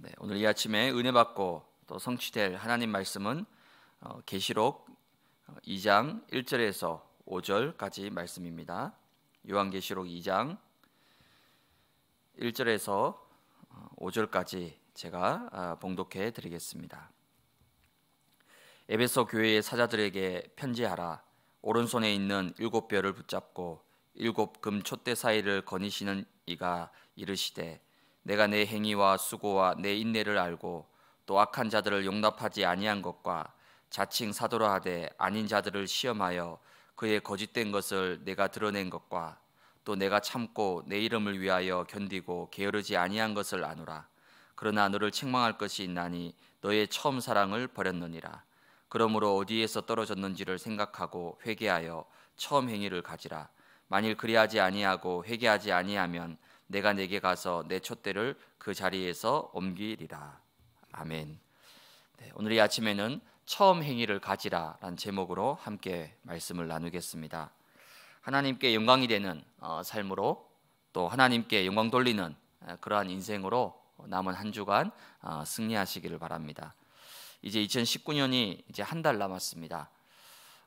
네, 오늘 이 아침에 은혜 받고 또 성취될 하나님 말씀은 어, 계시록 2장 어, 1절에서 5절까지 말씀입니다. 요한계시록 2장 1절에서 5절까지 어, 제가 아, 봉독해 드리겠습니다. 에베소 교회의 사자들에게 편지하라. 오른손에 있는 일곱 별을 붙잡고 일곱 금 촛대 사이를 거니시는 이가 이르시되 내가 내 행위와 수고와 내 인내를 알고 또 악한 자들을 용납하지 아니한 것과 자칭 사도라 하되 아닌 자들을 시험하여 그의 거짓된 것을 내가 드러낸 것과 또 내가 참고 내 이름을 위하여 견디고 게으르지 아니한 것을 아노라 그러나 너를 책망할 것이 있나니 너의 처음 사랑을 버렸느니라 그러므로 어디에서 떨어졌는지를 생각하고 회개하여 처음 행위를 가지라 만일 그리하지 아니하고 회개하지 아니하면 내가 내게 가서 내 촛대를 그 자리에서 옮기리라. 아멘. 네, 오늘 이 아침에는 처음 행위를 가지라라 제목으로 함께 말씀을 나누겠습니다. 하나님께 영광이 되는 어, 삶으로 또 하나님께 영광 돌리는 그러한 인생으로 남은 한 주간 어, 승리하시기를 바랍니다. 이제 2019년이 이제 한 달 남았습니다.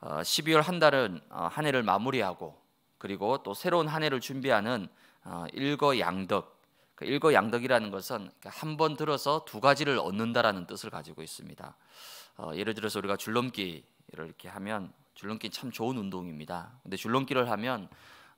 12월 어, 한 달은 한 해를 마무리하고 그리고 또 새로운 한 해를 준비하는 어, 일거양덕. 그 일거양덕이라는 것은 그러니까 한번 들어서 두 가지를 얻는다라는 뜻을 가지고 있습니다. 어, 예를 들어서 우리가 줄넘기를 이렇게 하면 줄넘기 참 좋은 운동입니다. 근데 줄넘기를 하면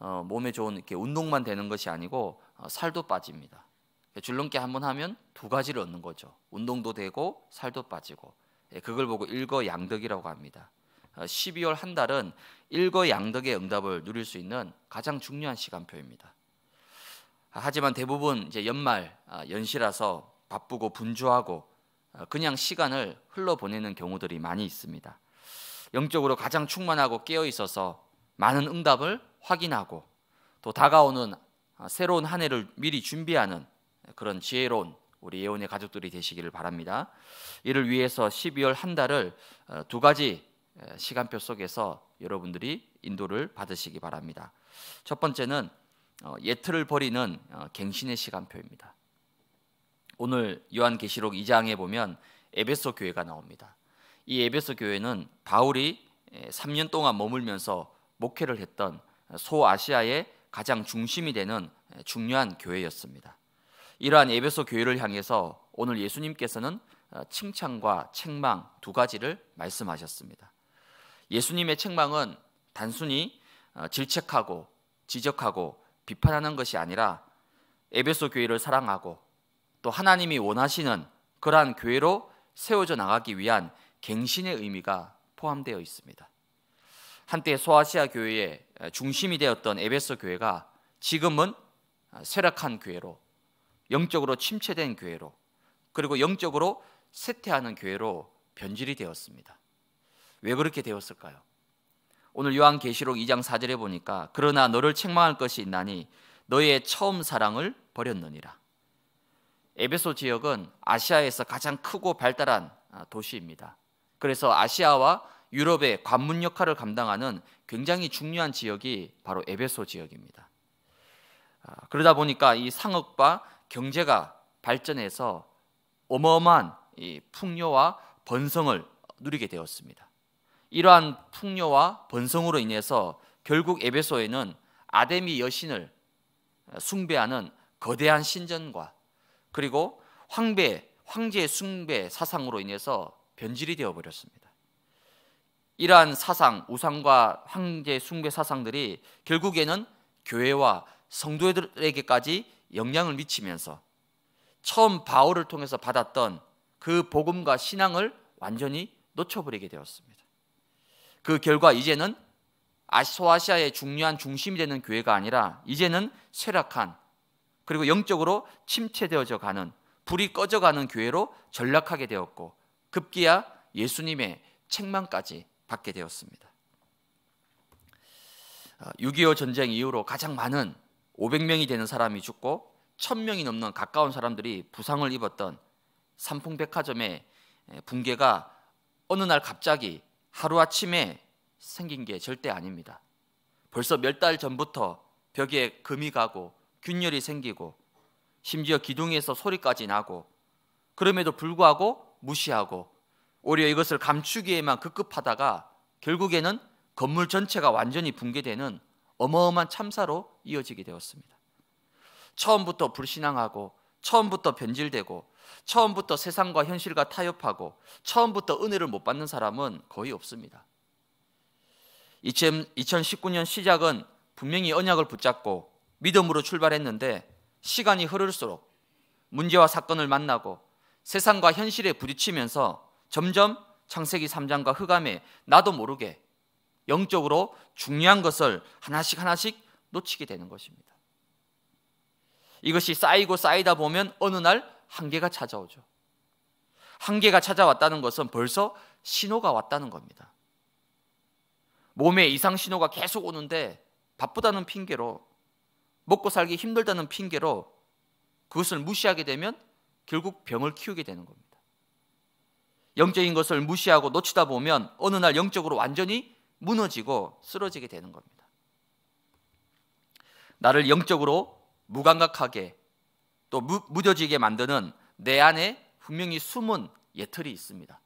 어, 몸에 좋은 이렇게 운동만 되는 것이 아니고 살도 빠집니다. 그러니까 줄넘기 한 번 하면 두 가지를 얻는 거죠. 운동도 되고 살도 빠지고 예, 그걸 보고 일거양덕이라고 합니다. 12월 한 달은 일거양득의 응답을 누릴 수 있는 가장 중요한 시간표입니다. 하지만 대부분 이제 연말 아, 연시라서 바쁘고 분주하고 아, 그냥 시간을 흘러보내는 경우들이 많이 있습니다. 영적으로 가장 충만하고 깨어 있어서 많은 응답을 확인하고 또 다가오는 아, 새로운 한 해를 미리 준비하는 그런 지혜로운 우리 예언의 가족들이 되시기를 바랍니다. 이를 위해서 12월 한 달을 어, 두 가지 시간표 속에서 여러분들이 인도를 받으시기 바랍니다. 첫 번째는 어, 예틀을 버리는 어, 갱신의 시간표입니다. 오늘 요한계시록 2장에 보면 에베소 교회가 나옵니다. 이 에베소 교회는 바울이 3년 동안 머물면서 목회를 했던 소아시아의 가장 중심이 되는 중요한 교회였습니다. 이러한 에베소 교회를 향해서 오늘 예수님께서는 어, 칭찬과 책망 두 가지를 말씀하셨습니다. 예수님의 책망은 단순히 어, 질책하고 지적하고 비판하는 것이 아니라 에베소 교회를 사랑하고 또 하나님이 원하시는 그러한 교회로 세워져 나가기 위한 갱신의 의미가 포함되어 있습니다. 한때 소아시아 교회의 어, 중심이 되었던 에베소 교회가 지금은 쇠락한 어, 교회로 영적으로 침체된 교회로 그리고 영적으로 쇠퇴하는 교회로 변질이 되었습니다. 왜 그렇게 되었을까요? 오늘 요한계시록 2장 4절에 보니까 그러나 너를 책망할 것이 있나니 너의 처음 사랑을 버렸느니라. 에베소 지역은 아시아에서 가장 크고 발달한 아, 도시입니다. 그래서 아시아와 유럽의 관문 역할을 감당하는 굉장히 중요한 지역이 바로 에베소 지역입니다. 아, 그러다 보니까 이 상업과 경제가 발전해서 어마어마한 풍요와 번성을 누리게 되었습니다. 이러한 풍요와 번성으로 인해서 결국 에베소에는 아데미 여신을 어, 숭배하는 거대한 신전과 그리고 황배, 황제의 숭배 사상으로 인해서 변질이 되어 버렸습니다. 이러한 사상, 우상과 황제 숭배 사상들이 결국에는 교회와 성도들에게까지 영향을 미치면서 처음 바울을 통해서 받았던 그 복음과 신앙을 완전히 놓쳐버리게 되었습니다. 그 결과 이제는 아소아시아의 중요한 중심이 되는 교회가 아니라 이제는 쇠락한 그리고 영적으로 침체되어져 가는 불이 꺼져가는 교회로 전락하게 되었고 급기야 예수님의 책망까지 받게 되었습니다. 6.25 어, 전쟁 이후로 가장 많은 500명이 되는 사람이 죽고 1000명이 넘는 가까운 사람들이 부상을 입었던 삼풍백화점의 붕괴가 어느 날 갑자기 하루아침에 생긴 게 절대 아닙니다. 벌써 몇 달 전부터 벽에 금이 가고 균열이 생기고 심지어 기둥에서 소리까지 나고 그럼에도 불구하고 무시하고 오히려 이것을 감추기에만 급급하다가 결국에는 건물 전체가 완전히 붕괴되는 어마어마한 참사로 이어지게 되었습니다. 처음부터 불신앙하고 처음부터 변질되고 처음부터 세상과 현실과 타협하고 처음부터 은혜를 못 받는 사람은 거의 없습니다. 2019년 시작은 분명히 언약을 붙잡고 믿음으로 출발했는데 시간이 흐를수록 문제와 사건을 만나고 세상과 현실에 부딪히면서 점점 창세기 3장과 흑암에 나도 모르게 영적으로 중요한 것을 하나씩 하나씩 놓치게 되는 것입니다. 이것이 쌓이고 쌓이다 보면 어느 날 한계가 찾아오죠. 한계가 찾아왔다는 것은 벌써 신호가 왔다는 겁니다. 몸에 이상 신호가 계속 오는데 바쁘다는 핑계로 먹고 살기 힘들다는 핑계로 그것을 무시하게 되면 결국 병을 키우게 되는 겁니다. 영적인 것을 무시하고 놓치다 보면 어느 날 영적으로 완전히 무너지고 쓰러지게 되는 겁니다. 나를 영적으로 무감각하게 또 무, 무뎌지게 만드는 내 안에 분명히 숨은 예틀이 있습니다.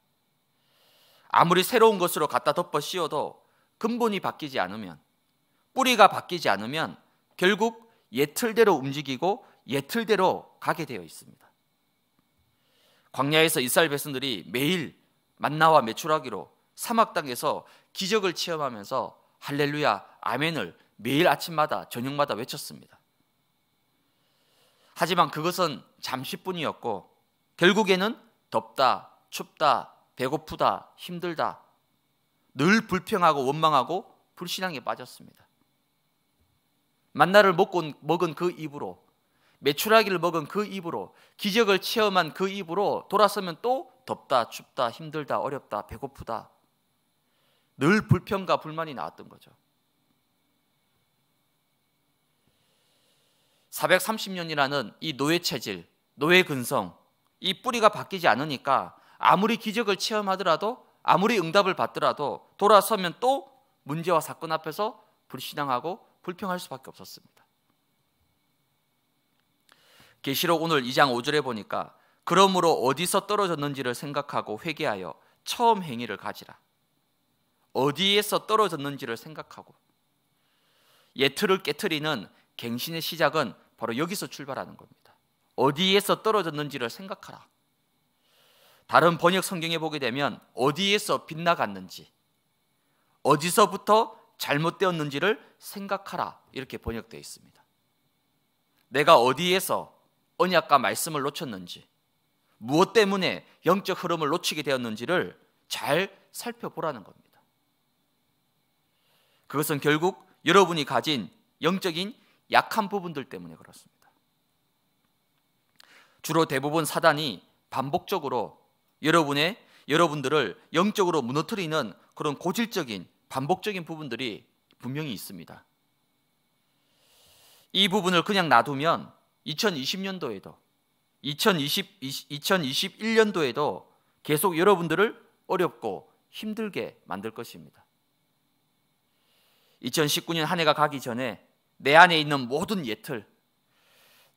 아무리 새로운 것으로 갖다 덮어 씌워도 근본이 바뀌지 않으면 뿌리가 바뀌지 않으면 결국 예틀대로 움직이고 예틀대로 가게 되어 있습니다. 광야에서 이스라엘 백성들이 매일 만나와 매출하기로 사막 땅에서 기적을 체험하면서 할렐루야 아멘을 매일 아침마다 저녁마다 외쳤습니다. 하지만 그것은 잠시뿐이었고 결국에는 덥다, 춥다, 배고프다, 힘들다 늘 불평하고 원망하고 불신앙에 빠졌습니다. 만나를 먹고, 먹은 그 입으로 메추라기를 먹은 그 입으로 기적을 체험한 그 입으로 돌아서면 또 덥다, 춥다, 힘들다, 어렵다, 배고프다 늘 불평과 불만이 나왔던 거죠. 430년이라는 이 노예 체질, 노예 근성, 이 뿌리가 바뀌지 않으니까 아무리 기적을 체험하더라도 아무리 응답을 받더라도 돌아서면 또 문제와 사건 앞에서 불신앙하고 불평할 수밖에 없었습니다. 계시록 오늘 2장 5절에 보니까 그러므로 어디서 떨어졌는지를 생각하고 회개하여 처음 행위를 가지라. 어디에서 떨어졌는지를 생각하고 예틀을 깨뜨리는 갱신의 시작은 바로 여기서 출발하는 겁니다. 어디에서 떨어졌는지를 생각하라. 다른 번역 성경에 보게 되면 어디에서 빗나갔는지, 어디서부터 잘못되었는지를 생각하라 이렇게 번역되어 있습니다. 내가 어디에서 언약과 말씀을 놓쳤는지, 무엇 때문에 영적 흐름을 놓치게 되었는지를 잘 살펴보라는 겁니다. 그것은 결국 여러분이 가진 영적인 약한 부분들 때문에 그렇습니다. 주로 대부분 사단이 반복적으로 여러분의 여러분들을 영적으로 무너뜨리는 그런 고질적인 반복적인 부분들이 분명히 있습니다. 이 부분을 그냥 놔두면 2020년도에도 2020, 2021년도에도 계속 여러분들을 어렵고 힘들게 만들 것입니다. 2019년 한 해가 가기 전에 내 안에 있는 모든 예틀,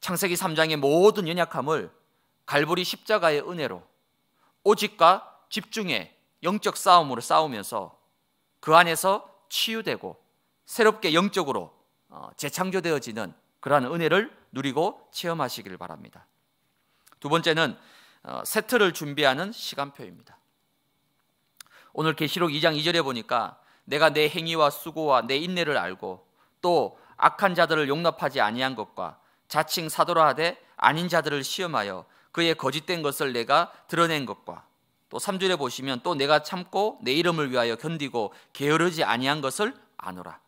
창세기 3장의 모든 연약함을 갈보리 십자가의 은혜로 오직과 집중의 영적 싸움으로 싸우면서 그 안에서 치유되고 새롭게 영적으로 어, 재창조되어지는 그러한 은혜를 누리고 체험하시기를 바랍니다. 두 번째는 어, 세트를 준비하는 시간표입니다. 오늘 계시록 2장 2절에 보니까 내가 내 행위와 수고와 내 인내를 알고 또 악한 자들을 용납하지 아니한 것과 자칭 사도라 하되 아닌 자들을 시험하여 그의 거짓된 것을 내가 드러낸 것과 또 3절에 보시면 또 내가 참고 내 이름을 위하여 견디고 게으르지 아니한 것을 아노라.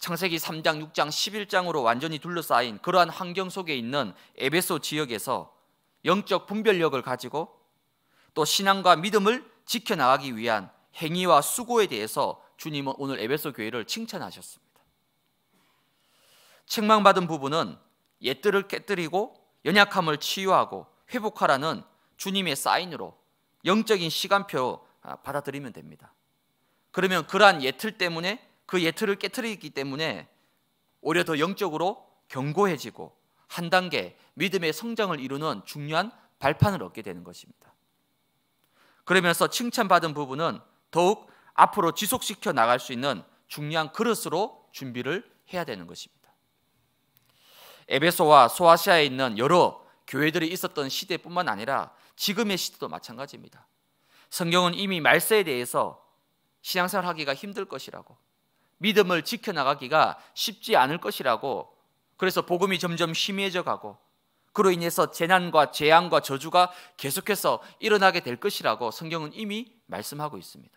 창세기 3장, 6장, 11장으로 완전히 둘러싸인 그러한 환경 속에 있는 에베소 지역에서 영적 분별력을 가지고 또 신앙과 믿음을 지켜나가기 위한 행위와 수고에 대해서 주님은 오늘 에베소 교회를 칭찬하셨습니다. 책망받은 부부는 옛들을 깨뜨리고 연약함을 치유하고 회복하라는 주님의 사인으로 영적인 시간표 아, 받아들이면 됩니다. 그러면 그러한 예틀 때문에 그 예틀을 깨뜨리기 때문에 오히려 더 영적으로 견고해지고 한 단계 믿음의 성장을 이루는 중요한 발판을 얻게 되는 것입니다. 그러면서 칭찬받은 부분은 더욱 앞으로 지속시켜 나갈 수 있는 중요한 그릇으로 준비를 해야 되는 것입니다. 에베소와 소아시아에 있는 여러 교회들이 있었던 시대뿐만 아니라 지금의 시대도 마찬가지입니다. 성경은 이미 말세에 대해서 신앙생활 하기가 힘들 것이라고 믿음을 지켜나가기가 쉽지 않을 것이라고 그래서 복음이 점점 심해져 가고 그로 인해서 재난과 재앙과 저주가 계속해서 일어나게 될 것이라고 성경은 이미 말씀하고 있습니다.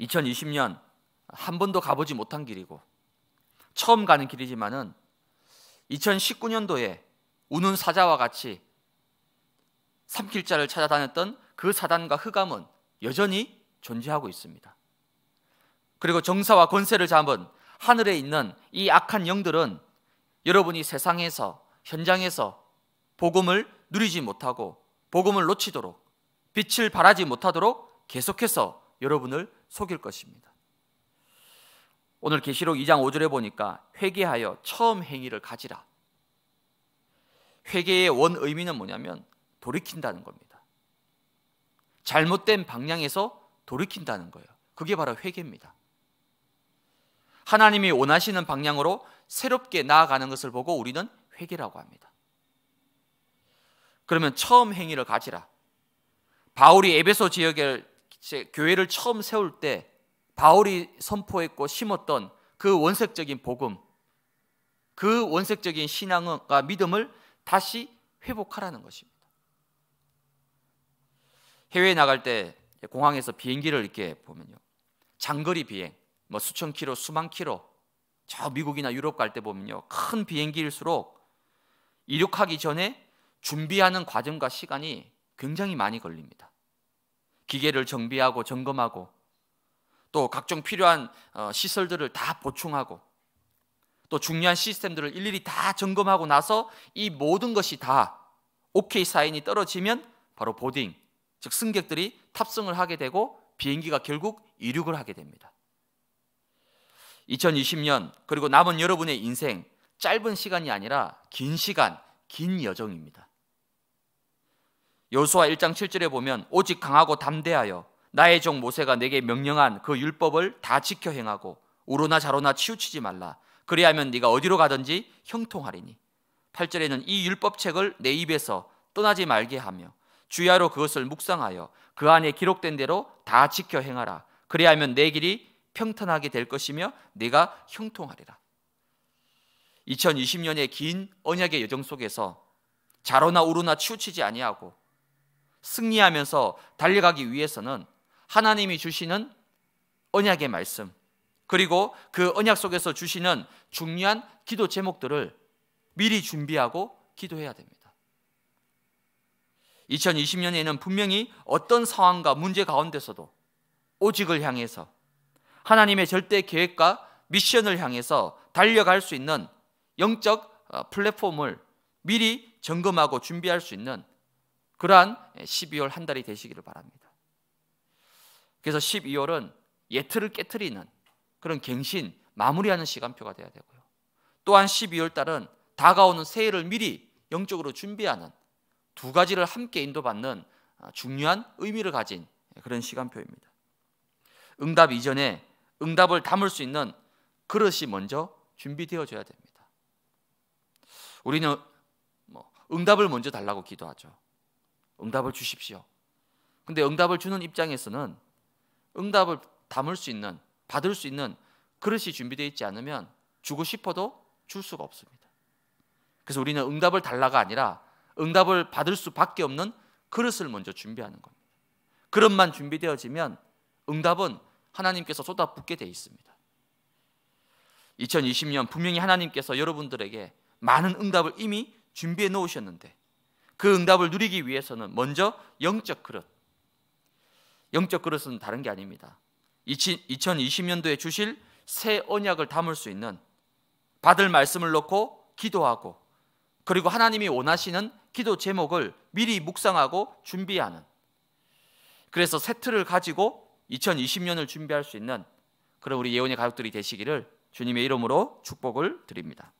2020년 한 번도 가보지 못한 길이고 처음 가는 길이지만은 2019년도에 우는 사자와 같이 삼킬자를 찾아다녔던 그 사단과 흑암은 여전히 존재하고 있습니다. 그리고 정사와 권세를 잡은 하늘에 있는 이 악한 영들은 여러분이 세상에서 현장에서 복음을 누리지 못하고 복음을 놓치도록 빛을 발하지 못하도록 계속해서 여러분을 속일 것입니다. 오늘 계시록 2장 5절에 보니까 회개하여 처음 행위를 가지라. 회개의 원 의미는 뭐냐면 돌이킨다는 겁니다. 잘못된 방향에서 돌이킨다는 거예요. 그게 바로 회개입니다. 하나님이 원하시는 방향으로 새롭게 나아가는 것을 보고 우리는 회개라고 합니다. 그러면 처음 행위를 가지라. 바울이 에베소 지역에 교회를 처음 세울 때 바울이 선포했고 심었던 그 원색적인 복음, 그 원색적인 신앙과 믿음을 다시 회복하라는 것입니다. 해외에 나갈 때 공항에서 비행기를 이렇게 보면요. 장거리 비행, 뭐 수천 킬로, 수만 킬로, 저 미국이나 유럽 갈 때 보면요. 큰 비행기일수록 이륙하기 전에 준비하는 과정과 시간이 굉장히 많이 걸립니다. 기계를 정비하고 점검하고 또 각종 필요한 어, 시설들을 다 보충하고 또 중요한 시스템들을 일일이 다 점검하고 나서 이 모든 것이 다 오케이 사인이 떨어지면 바로 보딩 즉 승객들이 탑승을 하게 되고 비행기가 결국 이륙을 하게 됩니다. 2020년 그리고 남은 여러분의 인생 짧은 시간이 아니라 긴 시간, 긴 여정입니다. 요수와 1장 7절에 보면 오직 강하고 담대하여 나의 종 모세가 내게 명령한 그 율법을 다 지켜 행하고 우로나 자로나 치우치지 말라. 그리하면 네가 어디로 가든지 형통하리니. 8절에는 이 율법책을 내 입에서 떠나지 말게 하며 주야로 그것을 묵상하여 그 안에 기록된 대로 다 지켜 행하라. 그리하면 내 길이 평탄하게 될 것이며 네가 형통하리라. 2020년의 긴 언약의 여정 속에서 자로나 우로나 치우치지 아니하고 승리하면서 달려가기 위해서는 하나님이 주시는 언약의 말씀 그리고 그 언약 속에서 주시는 중요한 기도 제목들을 미리 준비하고 기도해야 됩니다. 2020년에는 분명히 어떤 상황과 문제 가운데서도 오직을 향해서 하나님의 절대 계획과 미션을 향해서 달려갈 수 있는 영적 어, 플랫폼을 미리 점검하고 준비할 수 있는 그러한 12월 한 달이 되시기를 바랍니다. 그래서 12월은 예틀을 깨뜨리는 그런 갱신 마무리하는 시간표가 돼야 되고요. 또한 12월 달은 다가오는 새해를 미리 영적으로 준비하는 두 가지를 함께 인도받는 아, 중요한 의미를 가진 그런 시간표입니다. 응답 이전에 응답을 담을 수 있는 그릇이 먼저 준비되어져야 됩니다. 우리는 뭐 응답을 먼저 달라고 기도하죠. 응답을 주십시오. 근데 응답을 주는 입장에서는 응답을 담을 수 있는 받을 수 있는 그릇이 준비되어 있지 않으면 주고 싶어도 줄 수가 없습니다. 그래서 우리는 응답을 달라가 아니라 응답을 받을 수밖에 없는 그릇을 먼저 준비하는 겁니다. 그릇만 준비되어지면 응답은 하나님께서 쏟아붓게 돼 있습니다. 2020년 분명히 하나님께서 여러분들에게 많은 응답을 이미 준비해 놓으셨는데 그 응답을 누리기 위해서는 먼저 영적 그릇, 영적 그릇은 다른 게 아닙니다. 2020년도에 주실 새 언약을 담을 수 있는 받을 말씀을 놓고 기도하고 그리고 하나님이 원하시는 기도 제목을 미리 묵상하고 준비하는 그래서 새 틀을 가지고 2020년을 준비할 수 있는 그런 우리 예언의 가족들이 되시기를 주님의 이름으로 축복을 드립니다.